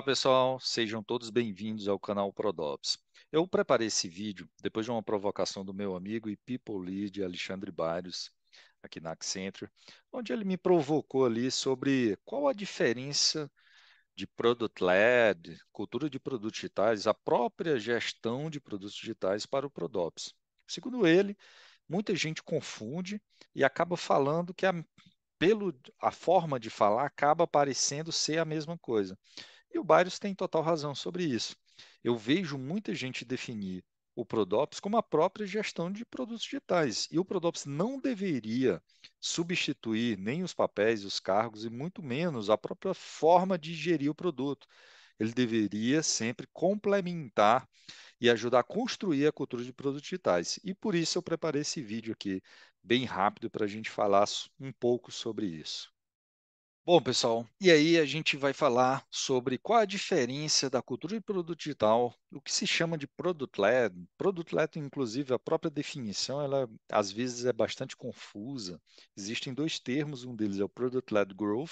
Olá pessoal, sejam todos bem-vindos ao canal Prodops. Eu preparei esse vídeo depois de uma provocação do meu amigo e people lead Alexandre Barrios, aqui na Accenture, onde ele me provocou ali sobre qual a diferença de product led, cultura de produtos digitais, a própria gestão de produtos digitais para o Prodops. Segundo ele, muita gente confunde e acaba falando que a, pelo, a forma de falar acaba parecendo ser a mesma coisa. E o bairros tem total razão sobre isso. Eu vejo muita gente definir o Prodops como a própria gestão de produtos digitais. E o Prodops não deveria substituir nem os papéis, os cargos e muito menos a própria forma de gerir o produto. Ele deveria sempre complementar e ajudar a construir a cultura de produtos digitais. E por isso eu preparei esse vídeo aqui, bem rápido, para a gente falar um pouco sobre isso. Bom, pessoal, e aí a gente vai falar sobre qual a diferença da cultura de produto digital, o que se chama de product led. Product led, inclusive, a própria definição, ela às vezes é bastante confusa. Existem dois termos, um deles é o product led growth,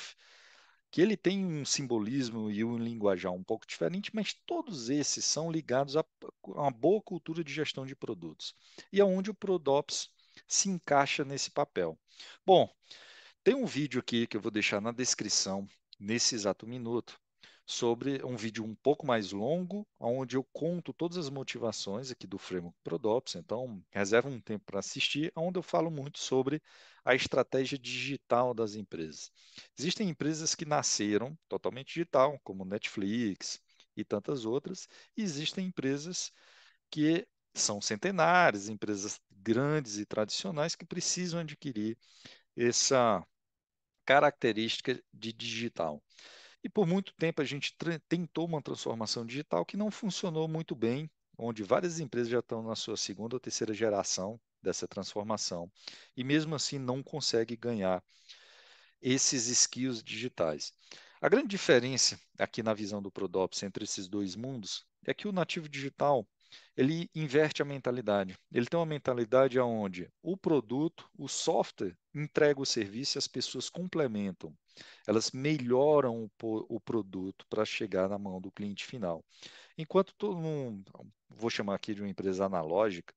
que ele tem um simbolismo e um linguajar um pouco diferente, mas todos esses são ligados a uma boa cultura de gestão de produtos. E aonde é onde o Prodops se encaixa nesse papel. Bom, tem um vídeo aqui que eu vou deixar na descrição, nesse exato minuto, sobre um vídeo um pouco mais longo, onde eu conto todas as motivações aqui do framework Prodops. Então, reserva um tempo para assistir, onde eu falo muito sobre a estratégia digital das empresas. Existem empresas que nasceram totalmente digital, como Netflix e tantas outras, e existem empresas que são centenares, empresas grandes e tradicionais que precisam adquirir essa característica de digital. E por muito tempo a gente tentou uma transformação digital que não funcionou muito bem, onde várias empresas já estão na sua segunda ou terceira geração dessa transformação e mesmo assim não consegue ganhar esses skills digitais. A grande diferença aqui na visão do Prodops entre esses dois mundos é que o nativo digital ele inverte a mentalidade. Ele tem uma mentalidade onde o produto, o software, entrega o serviço e as pessoas complementam. Elas melhoram o, o produto para chegar na mão do cliente final. Enquanto todo mundo, vou chamar aqui de uma empresa analógica,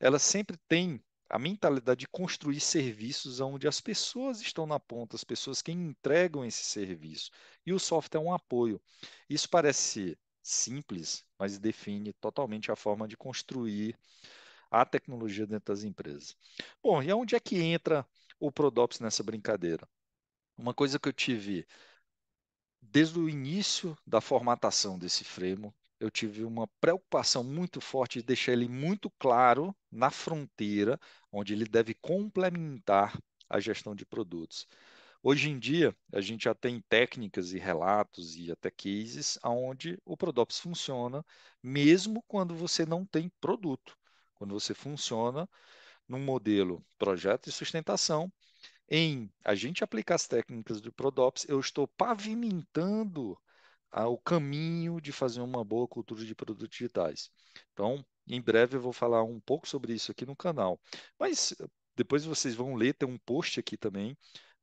ela sempre tem a mentalidade de construir serviços onde as pessoas estão na ponta, as pessoas que entregam esse serviço. E o software é um apoio. Isso parece simples, mas define totalmente a forma de construir a tecnologia dentro das empresas. Bom, e onde é que entra o Prodops nessa brincadeira? Uma coisa que eu tive desde o início da formatação desse framework, eu tive uma preocupação muito forte de deixar ele muito claro na fronteira onde ele deve complementar a gestão de produtos. Hoje em dia, a gente já tem técnicas e relatos e até cases onde o Prodops funciona mesmo quando você não tem produto, quando você funciona num modelo projeto e sustentação, em a gente aplicar as técnicas do Prodops, eu estou pavimentando ah, o caminho de fazer uma boa cultura de produtos digitais. Então, em breve eu vou falar um pouco sobre isso aqui no canal. Mas depois vocês vão ler, tem um post aqui também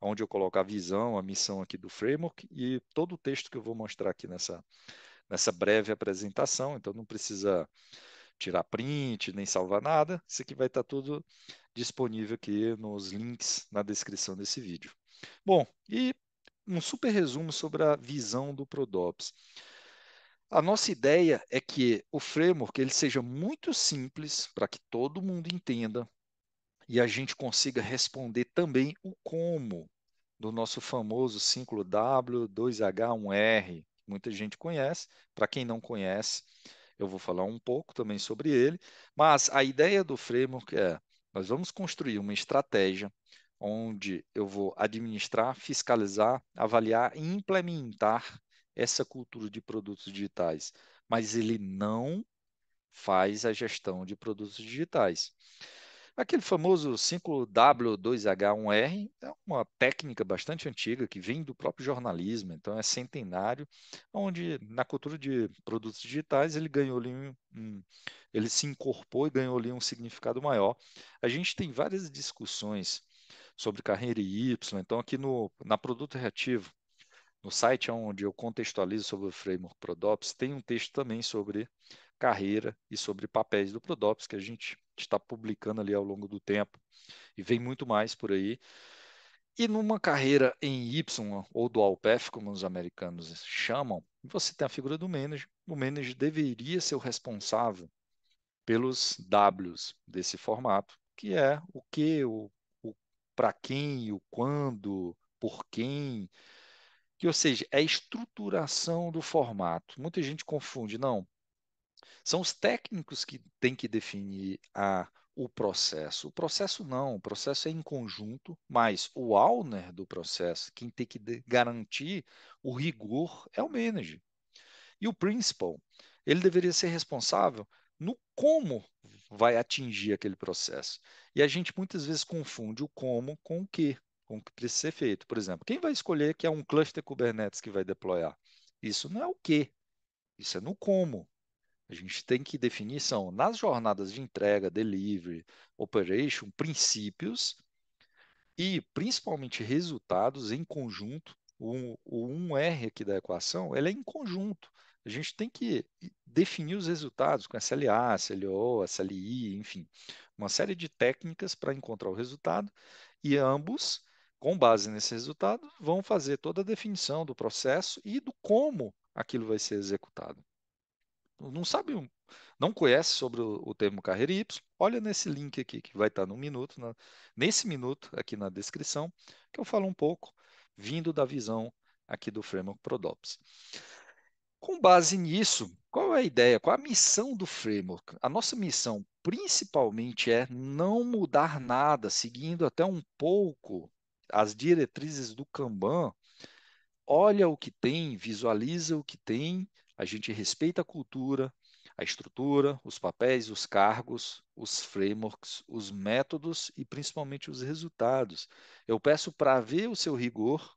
onde eu coloco a visão, a missão aqui do framework e todo o texto que eu vou mostrar aqui nessa, nessa breve apresentação. Então, não precisa tirar print, nem salvar nada. Isso aqui vai estar tudo disponível aqui nos links na descrição desse vídeo. Bom, e um super resumo sobre a visão do ProDops. A nossa ideia é que o framework ele seja muito simples para que todo mundo entenda e a gente consiga responder também o como do nosso famoso 5W2H1R. Muita gente conhece. Para quem não conhece, eu vou falar um pouco também sobre ele. Mas a ideia do framework é: nós vamos construir uma estratégia onde eu vou administrar, fiscalizar, avaliar e implementar essa cultura de produtos digitais, mas ele não faz a gestão de produtos digitais. Aquele famoso 5W2H1R é uma técnica bastante antiga que vem do próprio jornalismo, então é centenário, onde na cultura de produtos digitais ele ganhou ali um, um, ele se incorporou e ganhou ali um significado maior. A gente tem várias discussões sobre carreira Y, então aqui no na produto reativo no site onde eu contextualizo sobre o framework Prodops, tem um texto também sobre carreira e sobre papéis do Prodops que a gente está publicando ali ao longo do tempo. E vem muito mais por aí. E numa carreira em Y, ou dual Alpef, como os americanos chamam, você tem a figura do manager. O manager deveria ser o responsável pelos Ws desse formato, que é o que, o, o para quem, o quando, por quem. Que, ou seja, é a estruturação do formato. Muita gente confunde, não, são os técnicos que têm que definir a, ah, o processo. O processo não, o processo é em conjunto, mas o owner do processo, quem tem que garantir o rigor, é o manager. E o principal, ele deveria ser responsável no como vai atingir aquele processo. E a gente muitas vezes confunde o como com o que, com o que precisa ser feito. Por exemplo, quem vai escolher que é um cluster Kubernetes que vai deployar? Isso não é o que, isso é no como. A gente tem que definir são nas jornadas de entrega, delivery, operation, princípios e principalmente resultados em conjunto. O, 1R aqui da equação, ele é em conjunto. A gente tem que definir os resultados com SLA, SLO, SLI, enfim, uma série de técnicas para encontrar o resultado e ambos, com base nesse resultado, vão fazer toda a definição do processo e do como aquilo vai ser executado não sabe, não conhece sobre o, o termo carreira Y, olha nesse link aqui que vai estar no minuto, na, nesse minuto aqui na descrição, que eu falo um pouco vindo da visão aqui do framework Prodops. Com base nisso, qual é a ideia, qual é a missão do framework? A nossa missão principalmente é não mudar nada, seguindo até um pouco as diretrizes do Kanban. Olha o que tem, visualiza o que tem, a gente respeita a cultura, a estrutura, os papéis, os cargos, os frameworks, os métodos e principalmente os resultados. Eu peço para ver o seu rigor,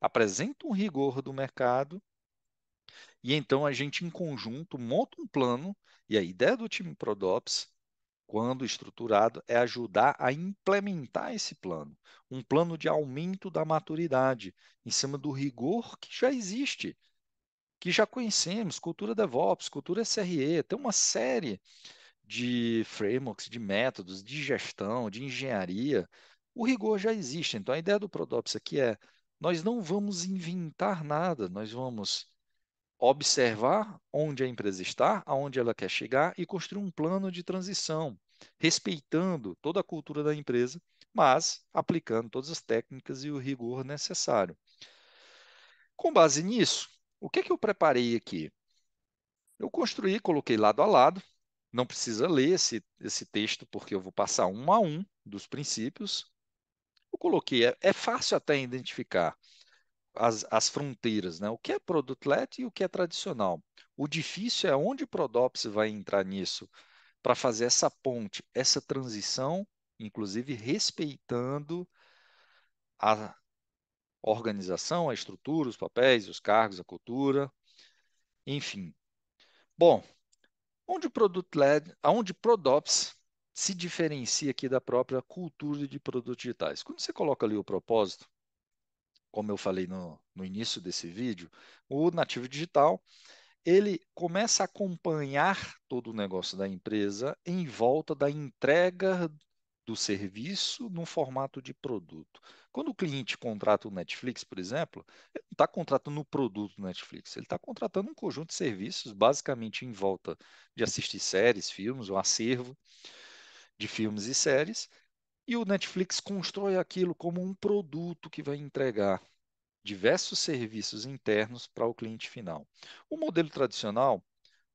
apresento um rigor do mercado e então a gente, em conjunto, monta um plano. E a ideia do time ProDops, quando estruturado, é ajudar a implementar esse plano. Um plano de aumento da maturidade, em cima do rigor que já existe que já conhecemos, cultura DevOps, cultura SRE, tem uma série de frameworks, de métodos, de gestão, de engenharia, o rigor já existe. Então, a ideia do Prodops aqui é: nós não vamos inventar nada, nós vamos observar onde a empresa está, aonde ela quer chegar e construir um plano de transição, respeitando toda a cultura da empresa, mas aplicando todas as técnicas e o rigor necessário. Com base nisso, o que, é que eu preparei aqui? Eu construí, coloquei lado a lado, não precisa ler esse, esse texto, porque eu vou passar um a um dos princípios. Eu coloquei, é, é fácil até identificar as, as fronteiras, né? o que é product led e o que é tradicional. O difícil é onde o Prodops vai entrar nisso, para fazer essa ponte, essa transição, inclusive respeitando a, organização, a estrutura, os papéis, os cargos, a cultura, enfim. Bom, onde o produto Led, aonde Prodops se diferencia aqui da própria cultura de produtos digitais? Quando você coloca ali o propósito, como eu falei no, no início desse vídeo, o nativo digital ele começa a acompanhar todo o negócio da empresa em volta da entrega do serviço num formato de produto. Quando o cliente contrata o Netflix, por exemplo, ele não está contratando o produto do Netflix, ele está contratando um conjunto de serviços, basicamente em volta de assistir séries, filmes, um acervo de filmes e séries, e o Netflix constrói aquilo como um produto que vai entregar diversos serviços internos para o cliente final. O modelo tradicional,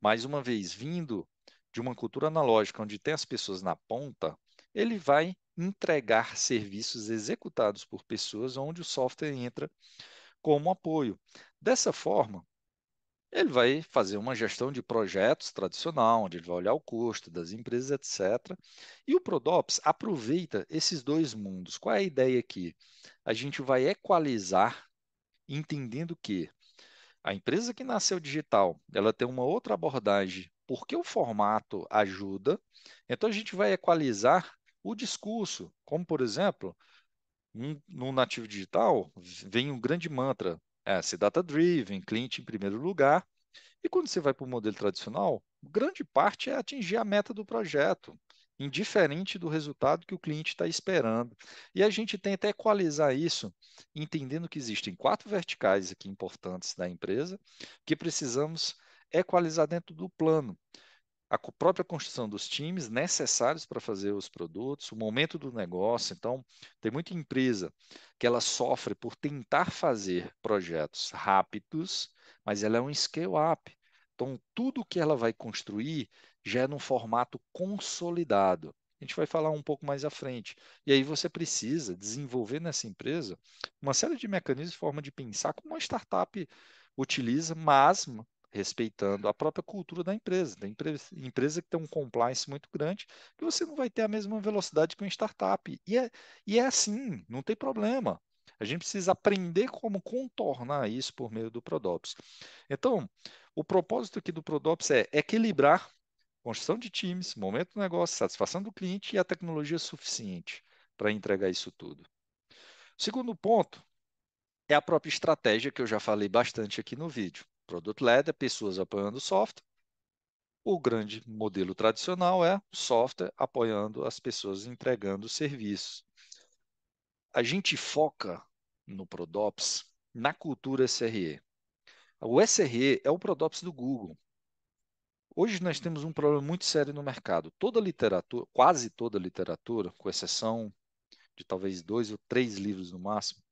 mais uma vez, vindo de uma cultura analógica, onde tem as pessoas na ponta, ele vai entregar serviços executados por pessoas onde o software entra como apoio. Dessa forma, ele vai fazer uma gestão de projetos tradicional, onde ele vai olhar o custo das empresas, etc. E o Prodops aproveita esses dois mundos. Qual é a ideia aqui? A gente vai equalizar, entendendo que a empresa que nasceu digital, ela tem uma outra abordagem, porque o formato ajuda. Então a gente vai equalizar o discurso, como por exemplo, um, no nativo digital vem um grande mantra, é, ser data-driven, cliente em primeiro lugar, e quando você vai para o modelo tradicional, grande parte é atingir a meta do projeto, indiferente do resultado que o cliente está esperando. E a gente tenta equalizar isso, entendendo que existem quatro verticais aqui importantes da empresa que precisamos equalizar dentro do plano a própria construção dos times necessários para fazer os produtos, o momento do negócio. Então, tem muita empresa que ela sofre por tentar fazer projetos rápidos, mas ela é um scale-up. Então, tudo que ela vai construir já é num formato consolidado. A gente vai falar um pouco mais à frente. E aí você precisa desenvolver nessa empresa uma série de mecanismos e forma de pensar como uma startup utiliza, mas respeitando a própria cultura da empresa. Tem empresa que tem um compliance muito grande, que você não vai ter a mesma velocidade que uma startup. E é, e é assim, não tem problema. A gente precisa aprender como contornar isso por meio do Prodops. Então, o propósito aqui do Prodops é equilibrar construção de times, momento do negócio, satisfação do cliente e a tecnologia suficiente para entregar isso tudo. O segundo ponto é a própria estratégia que eu já falei bastante aqui no vídeo. Product-led é pessoas apoiando o software. O grande modelo tradicional é software apoiando as pessoas entregando serviços. A gente foca no Prodops na cultura SRE. O SRE é o Prodops do Google. Hoje nós temos um problema muito sério no mercado. Toda literatura, quase toda literatura, com exceção de talvez dois ou três livros no máximo,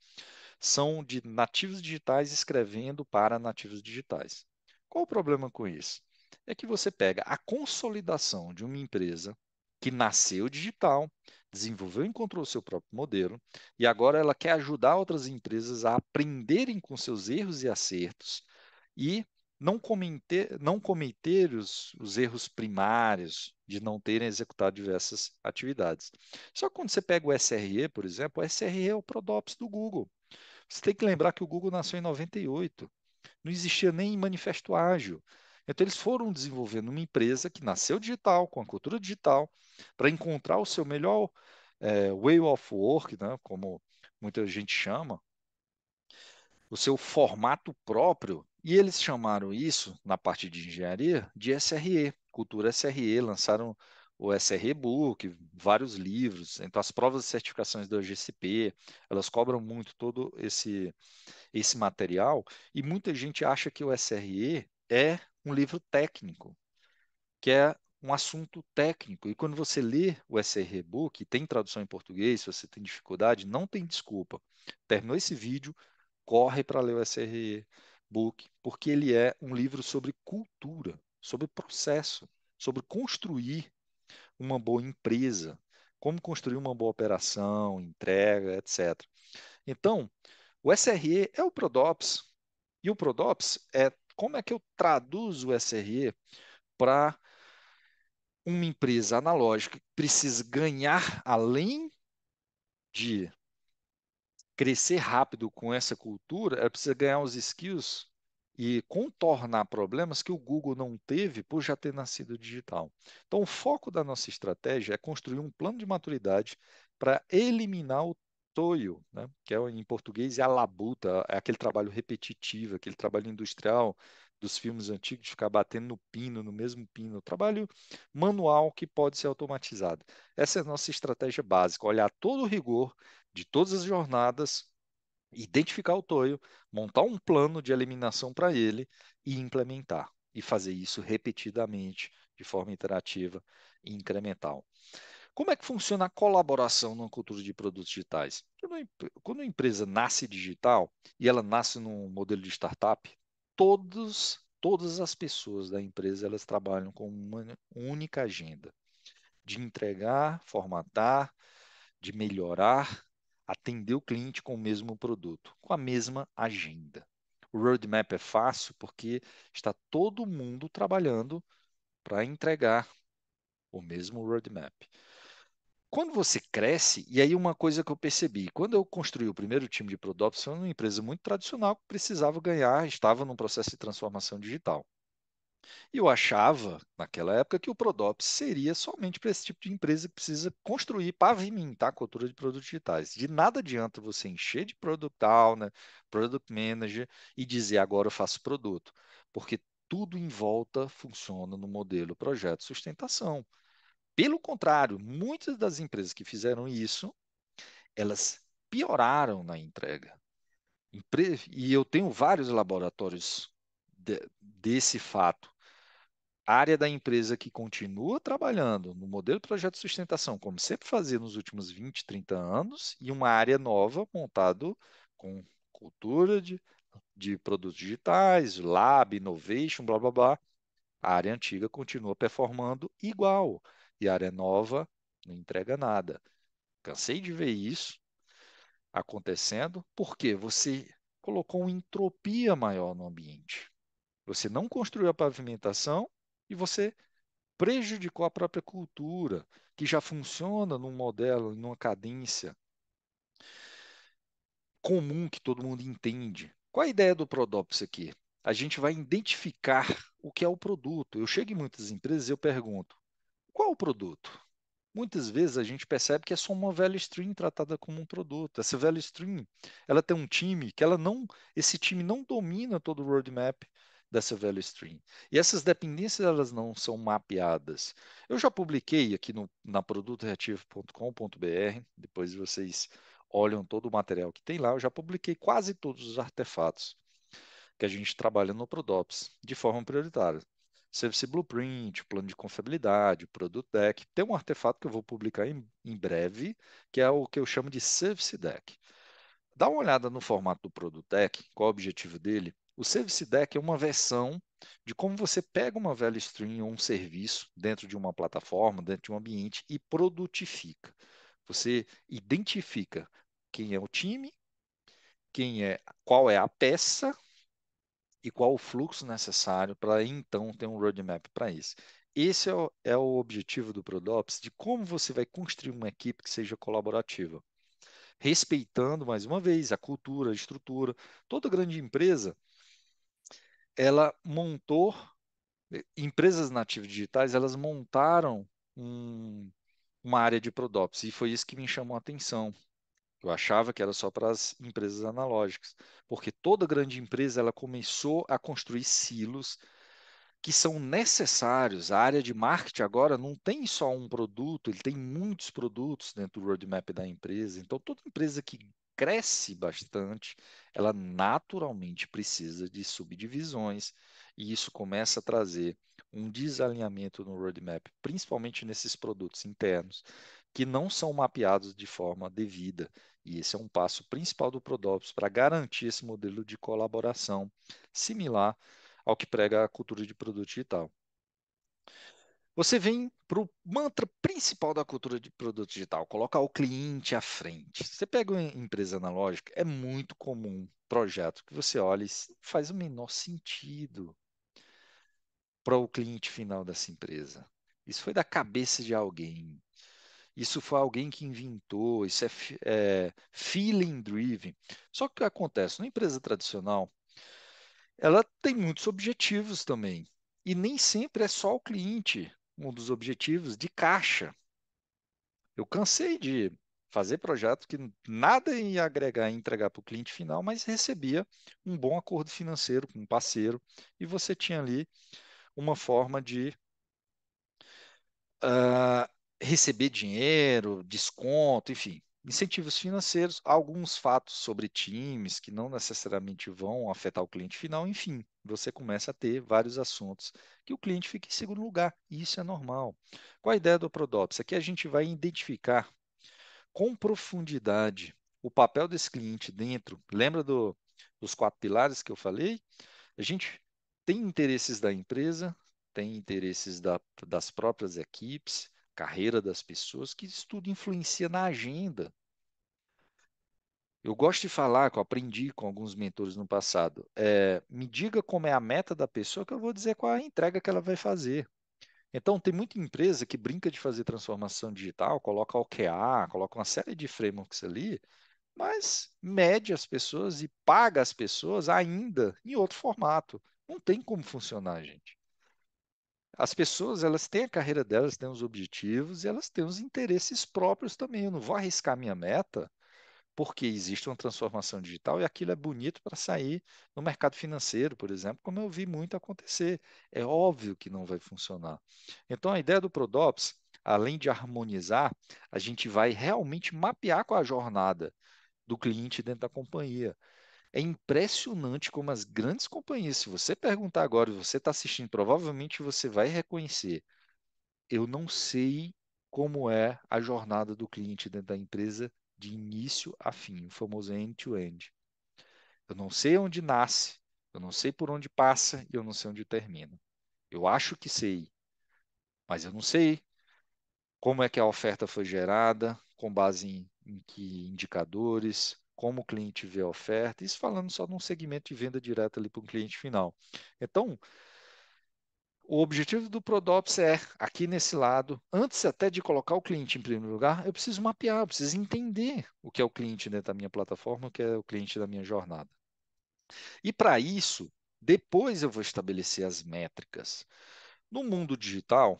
são de nativos digitais escrevendo para nativos digitais. Qual o problema com isso? É que você pega a consolidação de uma empresa que nasceu digital, desenvolveu e encontrou o seu próprio modelo, e agora ela quer ajudar outras empresas a aprenderem com seus erros e acertos e não cometer, não cometer os, os erros primários de não terem executado diversas atividades. Só que quando você pega o SRE, por exemplo, o SRE é o Prodops do Google. Você tem que lembrar que o Google nasceu em 98. Não existia nem manifesto ágil. Então, eles foram desenvolvendo uma empresa que nasceu digital, com a cultura digital, para encontrar o seu melhor é, way of work, né, como muita gente chama, o seu formato próprio. E eles chamaram isso, na parte de engenharia, de SRE, cultura SRE. Lançaram o SR Book, vários livros. Então, as provas e certificações da GCP, elas cobram muito todo esse, esse material. E muita gente acha que o SRE é um livro técnico, que é um assunto técnico. E quando você lê o SRE Book, tem tradução em português, se você tem dificuldade, não tem desculpa. Terminou esse vídeo, corre para ler o SRE Book, porque ele é um livro sobre cultura, sobre processo, sobre construir uma boa empresa, como construir uma boa operação, entrega, etc. Então, o SRE é o ProDops. E o ProDops é como é que eu traduzo o SRE para uma empresa analógica que precisa ganhar além de crescer rápido com essa cultura, ela precisa ganhar os skills e contornar problemas que o Google não teve por já ter nascido digital. Então, o foco da nossa estratégia é construir um plano de maturidade para eliminar o toio, né? que é em português é a labuta, é aquele trabalho repetitivo, aquele trabalho industrial dos filmes antigos de ficar batendo no pino, no mesmo pino, trabalho manual que pode ser automatizado. Essa é a nossa estratégia básica, olhar todo o rigor de todas as jornadas, identificar o Toio, montar um plano de eliminação para ele e implementar. E fazer isso repetidamente, de forma interativa e incremental. Como é que funciona a colaboração numa cultura de produtos digitais? Quando a empresa nasce digital e ela nasce num modelo de startup, todos, todas as pessoas da empresa elas trabalham com uma única agenda de entregar, formatar, de melhorar atender o cliente com o mesmo produto, com a mesma agenda. O roadmap é fácil porque está todo mundo trabalhando para entregar o mesmo roadmap. Quando você cresce, e aí uma coisa que eu percebi, quando eu construí o primeiro time de Prodops, foi uma empresa muito tradicional que precisava ganhar, estava num processo de transformação digital. E eu achava, naquela época, que o Prodops seria somente para esse tipo de empresa que precisa construir, pavimentar a cultura de produtos digitais. De nada adianta você encher de Product Owner, Product Manager e dizer agora eu faço produto, porque tudo em volta funciona no modelo projeto sustentação. Pelo contrário, muitas das empresas que fizeram isso, elas pioraram na entrega. E eu tenho vários laboratórios desse fato área da empresa que continua trabalhando no modelo de projeto de sustentação, como sempre fazia nos últimos 20, 30 anos, e uma área nova montado com cultura de, de produtos digitais, lab, innovation, blá blá blá. A área antiga continua performando igual e a área nova não entrega nada. Cansei de ver isso acontecendo, porque você colocou uma entropia maior no ambiente. Você não construiu a pavimentação e você prejudicou a própria cultura, que já funciona num modelo, numa cadência comum que todo mundo entende. Qual a ideia do Prodops aqui? A gente vai identificar o que é o produto. Eu chego em muitas empresas e eu pergunto: qual o produto? Muitas vezes a gente percebe que é só uma value stream tratada como um produto. Essa value stream, ela tem um time que ela não, esse time não domina todo o roadmap, dessa value stream. E essas dependências elas não são mapeadas. Eu já publiquei aqui no, na produtoreativo.com.br, depois vocês olham todo o material que tem lá, eu já publiquei quase todos os artefatos que a gente trabalha no Prodops de forma prioritária. Service Blueprint, plano de confiabilidade, Product Deck. Tem um artefato que eu vou publicar em, em breve, que é o que eu chamo de Service Deck. Dá uma olhada no formato do Product Deck, qual é o objetivo dele. O Service Deck é uma versão de como você pega uma velha stream ou um serviço dentro de uma plataforma, dentro de um ambiente e produtifica. Você identifica quem é o time, quem é, qual é a peça e qual o fluxo necessário para então ter um roadmap para isso. Esse é o, é o objetivo do Prodops, de como você vai construir uma equipe que seja colaborativa respeitando mais uma vez a cultura, a estrutura. Toda grande empresa ela montou eh, empresas nativas digitais, elas montaram um, uma área de Prodops e foi isso que me chamou a atenção. Eu achava que era só para as empresas analógicas, porque toda grande empresa ela começou a construir silos que são necessários. A área de marketing agora não tem só um produto, ele tem muitos produtos dentro do roadmap da empresa. Então, toda empresa que cresce bastante, ela naturalmente precisa de subdivisões, e isso começa a trazer um desalinhamento no roadmap, principalmente nesses produtos internos, que não são mapeados de forma devida. E esse é um passo principal do Prodops para garantir esse modelo de colaboração similar ao que prega a cultura de produto digital. Você vem para o mantra principal da cultura de produto digital, colocar o cliente à frente. Você pega uma empresa analógica, é muito comum um projeto que você olha e faz o menor sentido para o cliente final dessa empresa. Isso foi da cabeça de alguém. Isso foi alguém que inventou, isso é, é feeling driven. Só que o que acontece? Na empresa tradicional, ela tem muitos objetivos também. E nem sempre é só o cliente um dos objetivos de caixa. Eu cansei de fazer projeto que nada ia agregar e entregar para o cliente final, mas recebia um bom acordo financeiro com um parceiro e você tinha ali uma forma de uh, receber dinheiro, desconto, enfim incentivos financeiros, alguns fatos sobre times que não necessariamente vão afetar o cliente final, enfim, você começa a ter vários assuntos que o cliente fica em segundo lugar, e isso é normal. Qual a ideia do Prodops? É que a gente vai identificar com profundidade o papel desse cliente dentro. Lembra do, dos quatro pilares que eu falei? A gente tem interesses da empresa, tem interesses da, das próprias equipes, carreira das pessoas, que isso tudo influencia na agenda. Eu gosto de falar, que eu aprendi com alguns mentores no passado, é, me diga como é a meta da pessoa, que eu vou dizer qual é a entrega que ela vai fazer. Então, tem muita empresa que brinca de fazer transformação digital, coloca OKR, coloca uma série de frameworks ali, mas mede as pessoas e paga as pessoas ainda em outro formato. Não tem como funcionar, gente as pessoas elas têm a carreira delas, têm os objetivos e elas têm os interesses próprios também. Eu não vou arriscar minha meta porque existe uma transformação digital e aquilo é bonito para sair no mercado financeiro, por exemplo, como eu vi muito acontecer. É óbvio que não vai funcionar. Então, a ideia do Prodops, além de harmonizar, a gente vai realmente mapear com a jornada do cliente dentro da companhia. É impressionante como as grandes companhias, se você perguntar agora, você está assistindo, provavelmente você vai reconhecer. Eu não sei como é a jornada do cliente dentro da empresa de início a fim, o famoso end-to-end. -end. Eu não sei onde nasce, eu não sei por onde passa e eu não sei onde termina. Eu acho que sei, mas eu não sei como é que a oferta foi gerada, com base em, em que indicadores, como o cliente vê a oferta, isso falando só de um segmento de venda direta ali para o cliente final. Então, o objetivo do Prodops é, aqui nesse lado, antes até de colocar o cliente em primeiro lugar, eu preciso mapear, eu preciso entender o que é o cliente dentro da minha plataforma, o que é o cliente da minha jornada. E para isso, depois eu vou estabelecer as métricas. No mundo digital,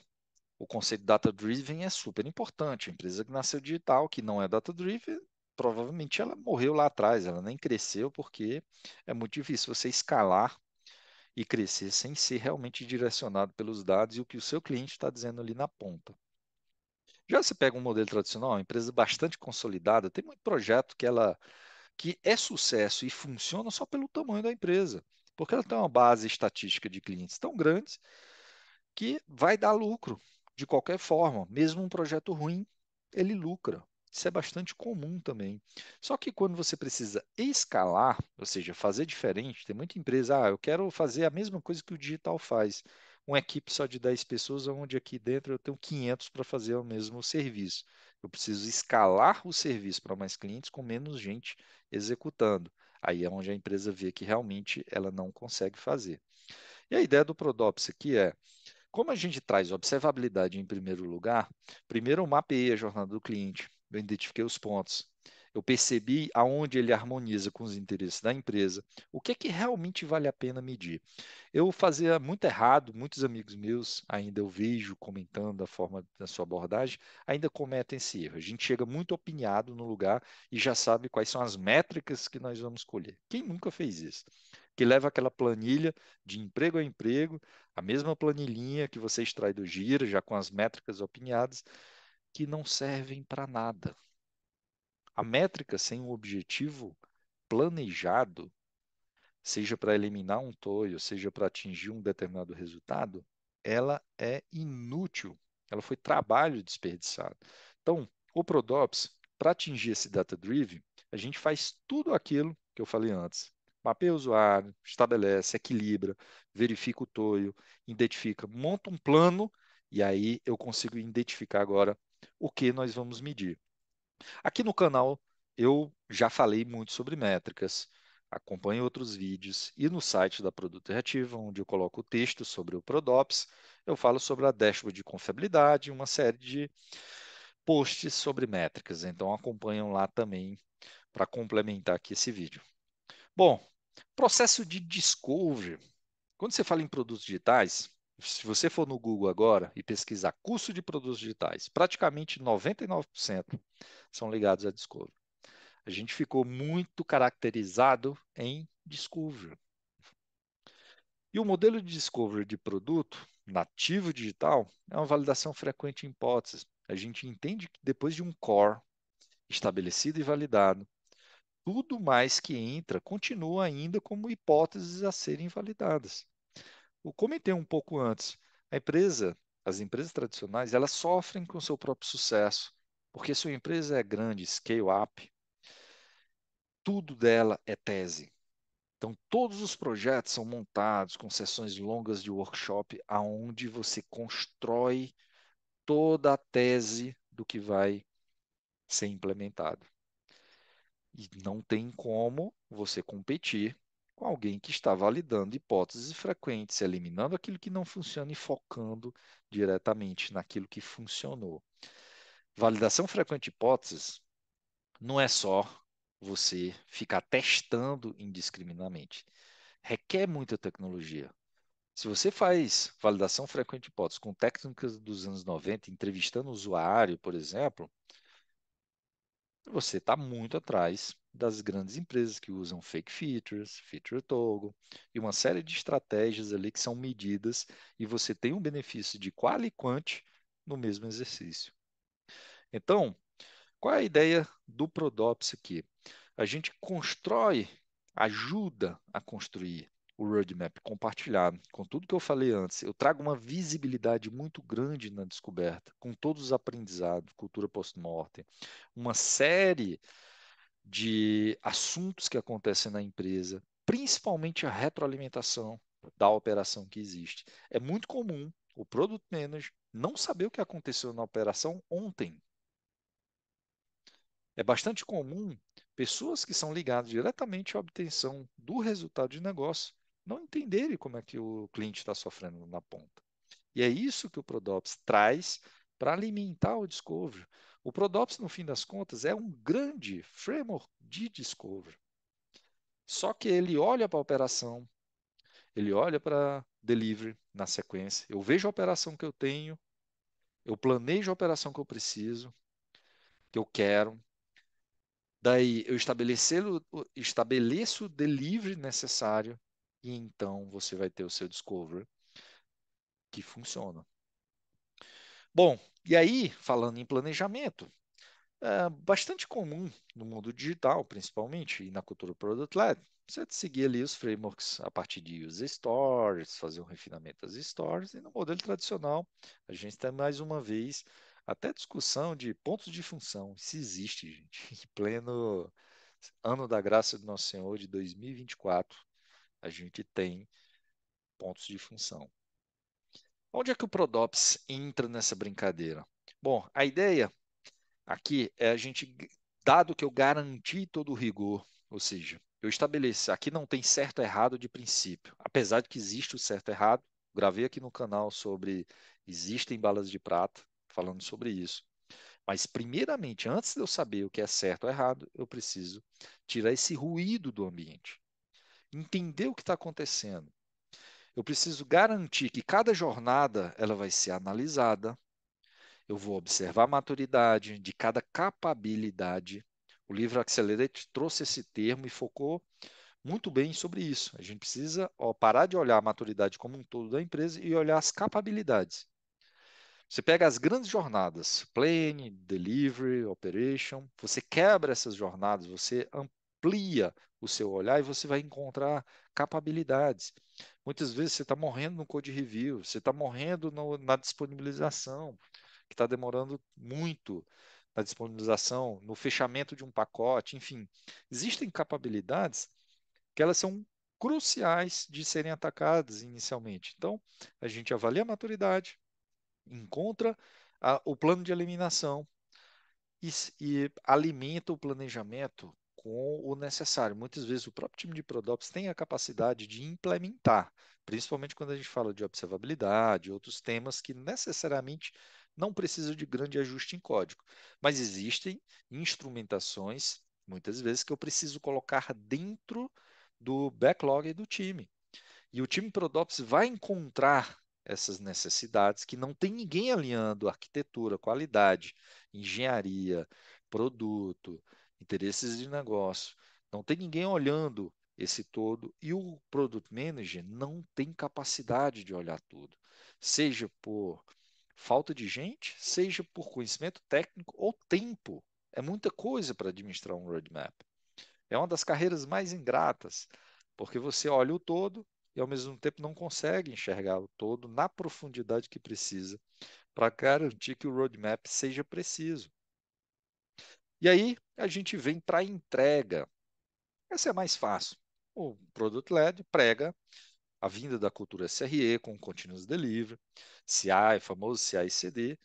o conceito data-driven é super importante. A empresa que nasceu digital, que não é data-driven, provavelmente ela morreu lá atrás, ela nem cresceu, porque é muito difícil você escalar e crescer sem ser realmente direcionado pelos dados e o que o seu cliente está dizendo ali na ponta. Já se pega um modelo tradicional, uma empresa bastante consolidada, tem muito projeto que ela que é sucesso e funciona só pelo tamanho da empresa, porque ela tem uma base estatística de clientes tão grandes que vai dar lucro de qualquer forma, mesmo um projeto ruim, ele lucra, isso é bastante comum também. Só que quando você precisa escalar, ou seja, fazer diferente, tem muita empresa, ah, eu quero fazer a mesma coisa que o digital faz. Uma equipe só de 10 pessoas, onde aqui dentro eu tenho 500 para fazer o mesmo serviço. Eu preciso escalar o serviço para mais clientes com menos gente executando. Aí é onde a empresa vê que realmente ela não consegue fazer. E a ideia do Prodops aqui é, como a gente traz observabilidade em primeiro lugar, primeiro eu mapeei a jornada do cliente, eu identifiquei os pontos, eu percebi aonde ele harmoniza com os interesses da empresa, o que é que realmente vale a pena medir. Eu fazia muito errado, muitos amigos meus ainda eu vejo comentando a forma da sua abordagem, ainda cometem esse erro. A gente chega muito opiniado no lugar e já sabe quais são as métricas que nós vamos escolher. Quem nunca fez isso? Que leva aquela planilha de emprego a emprego, a mesma planilhinha que você extrai do Gira, já com as métricas opiniadas que não servem para nada. A métrica sem um objetivo planejado, seja para eliminar um toio, seja para atingir um determinado resultado, ela é inútil. Ela foi trabalho desperdiçado. Então, o Prodops, para atingir esse data driven, a gente faz tudo aquilo que eu falei antes. Mapeia o usuário, estabelece, equilibra, verifica o toio, identifica, monta um plano e aí eu consigo identificar agora o que nós vamos medir. Aqui no canal eu já falei muito sobre métricas, acompanhe outros vídeos e no site da Produto Reativa, onde eu coloco o texto sobre o Prodops, eu falo sobre a dashboard de confiabilidade, uma série de posts sobre métricas, então acompanham lá também para complementar aqui esse vídeo. Bom, processo de discovery. Quando você fala em produtos digitais, se você for no Google agora e pesquisar curso de produtos digitais, praticamente 99% são ligados a Discovery. A gente ficou muito caracterizado em Discovery. E o modelo de Discovery de produto nativo digital é uma validação frequente em hipóteses. A gente entende que depois de um core estabelecido e validado, tudo mais que entra continua ainda como hipóteses a serem validadas. Eu comentei um pouco antes, a empresa, as empresas tradicionais, elas sofrem com o seu próprio sucesso, porque se uma empresa é grande, scale up, tudo dela é tese. Então, todos os projetos são montados com sessões longas de workshop, aonde você constrói toda a tese do que vai ser implementado. E não tem como você competir com alguém que está validando hipóteses frequentes, eliminando aquilo que não funciona e focando diretamente naquilo que funcionou. Validação frequente de hipóteses não é só você ficar testando indiscriminadamente. Requer muita tecnologia. Se você faz validação frequente de hipóteses com técnicas dos anos 90, entrevistando o usuário, por exemplo, você está muito atrás das grandes empresas que usam fake features, feature toggle e uma série de estratégias ali que são medidas e você tem um benefício de qual e quant no mesmo exercício. Então, qual é a ideia do Prodops aqui? A gente constrói, ajuda a construir o roadmap compartilhado com tudo que eu falei antes, eu trago uma visibilidade muito grande na descoberta, com todos os aprendizados, cultura post-mortem, uma série de assuntos que acontecem na empresa, principalmente a retroalimentação da operação que existe. É muito comum o product manager não saber o que aconteceu na operação ontem. É bastante comum pessoas que são ligadas diretamente à obtenção do resultado de negócio não entenderem como é que o cliente está sofrendo na ponta. E é isso que o Prodops traz para alimentar o discovery. O Prodops, no fim das contas, é um grande framework de discovery. Só que ele olha para a operação, ele olha para delivery na sequência. Eu vejo a operação que eu tenho, eu planejo a operação que eu preciso, que eu quero. Daí eu estabeleço, estabeleço o delivery necessário e então você vai ter o seu Discover que funciona. Bom, e aí, falando em planejamento, é bastante comum no mundo digital, principalmente, e na cultura product-led, você seguir ali os frameworks a partir de use stories, fazer um refinamento das stories, e no modelo tradicional, a gente tem mais uma vez até discussão de pontos de função, se existe, gente, em pleno ano da graça do Nosso Senhor de 2024, a gente tem pontos de função. Onde é que o Prodops entra nessa brincadeira? Bom, a ideia aqui é a gente, dado que eu garanti todo o rigor, ou seja, eu estabeleci, aqui não tem certo e errado de princípio, apesar de que existe o certo e errado, gravei aqui no canal sobre existem balas de prata, falando sobre isso. Mas, primeiramente, antes de eu saber o que é certo ou errado, eu preciso tirar esse ruído do ambiente entender o que está acontecendo. Eu preciso garantir que cada jornada ela vai ser analisada. Eu vou observar a maturidade de cada capabilidade. O livro Accelerate trouxe esse termo e focou muito bem sobre isso. A gente precisa ó, parar de olhar a maturidade como um todo da empresa e olhar as capabilidades. Você pega as grandes jornadas, plane, delivery, operation, você quebra essas jornadas, você amplia o seu olhar e você vai encontrar capacidades. Muitas vezes você está morrendo no code review, você está morrendo no, na disponibilização, que está demorando muito na disponibilização, no fechamento de um pacote, enfim. Existem capacidades que elas são cruciais de serem atacadas inicialmente. Então, a gente avalia a maturidade, encontra a, o plano de eliminação e, e alimenta o planejamento com o necessário. Muitas vezes o próprio time de ProDops tem a capacidade de implementar, principalmente quando a gente fala de observabilidade, outros temas que necessariamente não precisam de grande ajuste em código. Mas existem instrumentações, muitas vezes, que eu preciso colocar dentro do backlog do time. E o time ProDops vai encontrar essas necessidades que não tem ninguém alinhando arquitetura, qualidade, engenharia, produto, interesses de negócio. Não tem ninguém olhando esse todo e o product manager não tem capacidade de olhar tudo, seja por falta de gente, seja por conhecimento técnico ou tempo. É muita coisa para administrar um roadmap. É uma das carreiras mais ingratas, porque você olha o todo e ao mesmo tempo não consegue enxergar o todo na profundidade que precisa para garantir que o roadmap seja preciso. E aí a gente vem para a entrega. Essa é mais fácil. O Product Led prega a vinda da cultura SRE com o Continuous Delivery, CI, famoso CI/CD,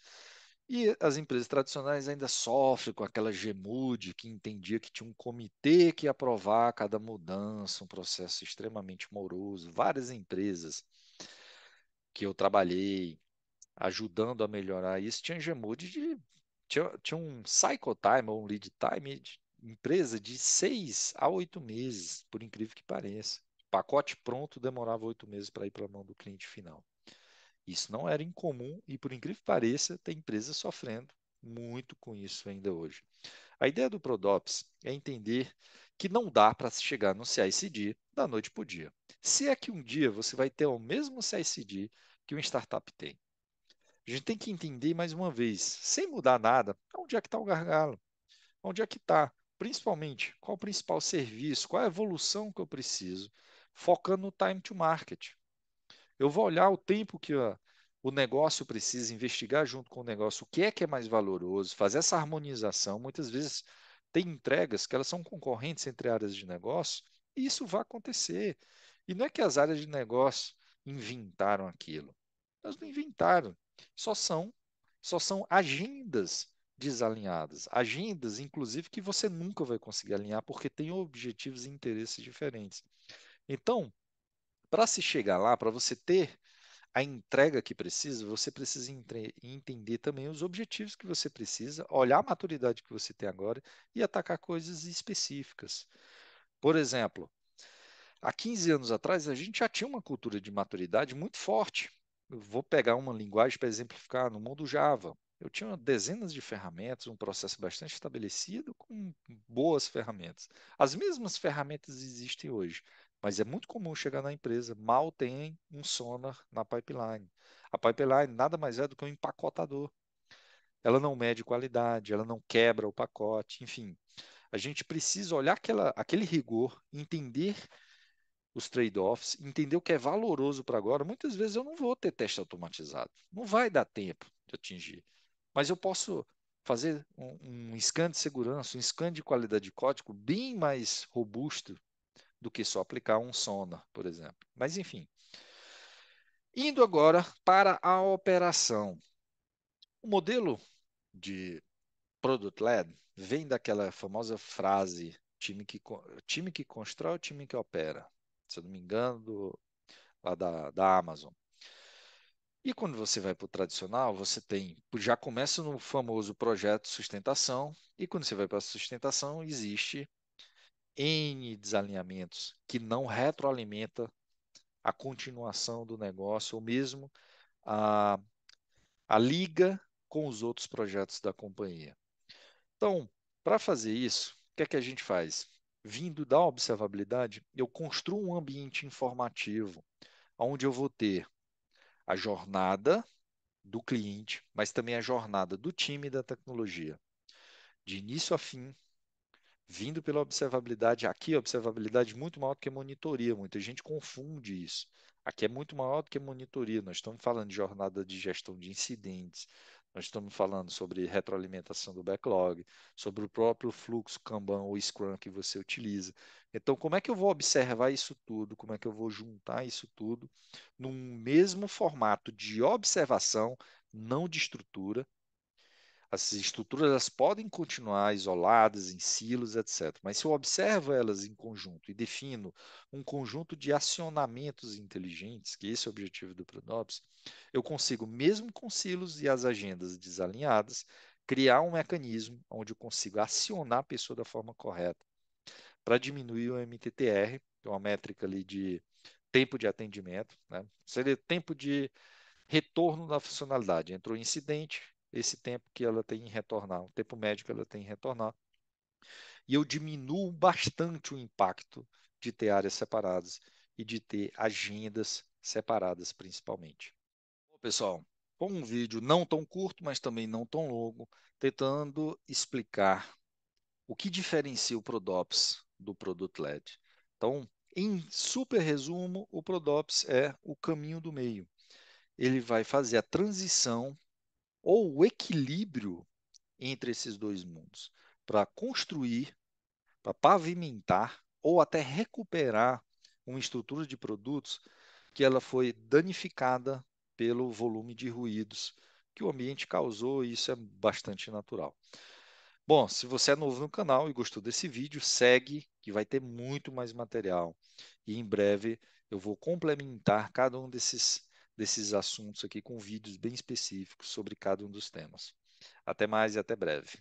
e as empresas tradicionais ainda sofrem com aquela gemude que entendia que tinha um comitê que ia aprovar cada mudança, um processo extremamente moroso. Várias empresas que eu trabalhei ajudando a melhorar isso tinham gemude de tinha, tinha um cycle time ou um lead time de empresa de seis a oito meses, por incrível que pareça. O pacote pronto demorava oito meses para ir para a mão do cliente final. Isso não era incomum e, por incrível que pareça, tem empresas sofrendo muito com isso ainda hoje. A ideia do Prodops é entender que não dá para chegar no CICD da noite para o dia. Se é que um dia você vai ter o mesmo CICD que uma startup tem. A gente tem que entender mais uma vez, sem mudar nada, onde é que está o gargalo? Onde é que está? Principalmente, qual o principal serviço? Qual a evolução que eu preciso? Focando no time to market. Eu vou olhar o tempo que o negócio precisa investigar junto com o negócio o que é que é mais valoroso, fazer essa harmonização. Muitas vezes tem entregas que elas são concorrentes entre áreas de negócio e isso vai acontecer. E não é que as áreas de negócio inventaram aquilo. Elas não inventaram só são só são agendas desalinhadas, agendas inclusive que você nunca vai conseguir alinhar porque tem objetivos e interesses diferentes. Então, para se chegar lá, para você ter a entrega que precisa, você precisa entre... entender também os objetivos que você precisa, olhar a maturidade que você tem agora e atacar coisas específicas. Por exemplo, há 15 anos atrás, a gente já tinha uma cultura de maturidade muito forte vou pegar uma linguagem para exemplificar no mundo Java. Eu tinha dezenas de ferramentas, um processo bastante estabelecido com boas ferramentas. As mesmas ferramentas existem hoje, mas é muito comum chegar na empresa, mal tem um sonar na pipeline. A pipeline nada mais é do que um empacotador. Ela não mede qualidade, ela não quebra o pacote, enfim. A gente precisa olhar aquela, aquele rigor, entender os trade-offs, entender o que é valoroso para agora. Muitas vezes eu não vou ter teste automatizado, não vai dar tempo de atingir, mas eu posso fazer um, um scan de segurança, um scan de qualidade de código bem mais robusto do que só aplicar um sonar, por exemplo. Mas enfim. Indo agora para a operação. O modelo de product led vem daquela famosa frase time que, time que constrói, time que opera se eu não me engano, do, lá da, da Amazon. E quando você vai para o tradicional, você tem, já começa no famoso projeto sustentação, e quando você vai para a sustentação, existe N desalinhamentos que não retroalimenta a continuação do negócio, ou mesmo a, a liga com os outros projetos da companhia. Então, para fazer isso, o que é que a gente faz? vindo da observabilidade, eu construo um ambiente informativo, onde eu vou ter a jornada do cliente, mas também a jornada do time da tecnologia, de início a fim, vindo pela observabilidade. Aqui, a observabilidade é muito maior do que monitoria, muita gente confunde isso. Aqui é muito maior do que monitoria, nós estamos falando de jornada de gestão de incidentes, nós estamos falando sobre retroalimentação do backlog, sobre o próprio fluxo Kanban ou Scrum que você utiliza. Então, como é que eu vou observar isso tudo? Como é que eu vou juntar isso tudo num mesmo formato de observação, não de estrutura, as estruturas elas podem continuar isoladas em silos, etc. Mas se eu observo elas em conjunto e defino um conjunto de acionamentos inteligentes, que esse é o objetivo do Pronops, eu consigo, mesmo com silos e as agendas desalinhadas, criar um mecanismo onde eu consigo acionar a pessoa da forma correta para diminuir o MTTR, que é uma métrica ali de tempo de atendimento, né? seria tempo de retorno da funcionalidade. Entrou incidente, esse tempo que ela tem em retornar, o tempo médio que ela tem em retornar. E eu diminuo bastante o impacto de ter áreas separadas e de ter agendas separadas, principalmente. Bom, pessoal, um vídeo não tão curto, mas também não tão longo, tentando explicar o que diferencia o Prodops do Product LED. Então, em super resumo, o Prodops é o caminho do meio. Ele vai fazer a transição ou o equilíbrio entre esses dois mundos, para construir, para pavimentar ou até recuperar uma estrutura de produtos que ela foi danificada pelo volume de ruídos que o ambiente causou, e isso é bastante natural. Bom, se você é novo no canal e gostou desse vídeo, segue que vai ter muito mais material. E em breve eu vou complementar cada um desses desses assuntos aqui com vídeos bem específicos sobre cada um dos temas. Até mais e até breve.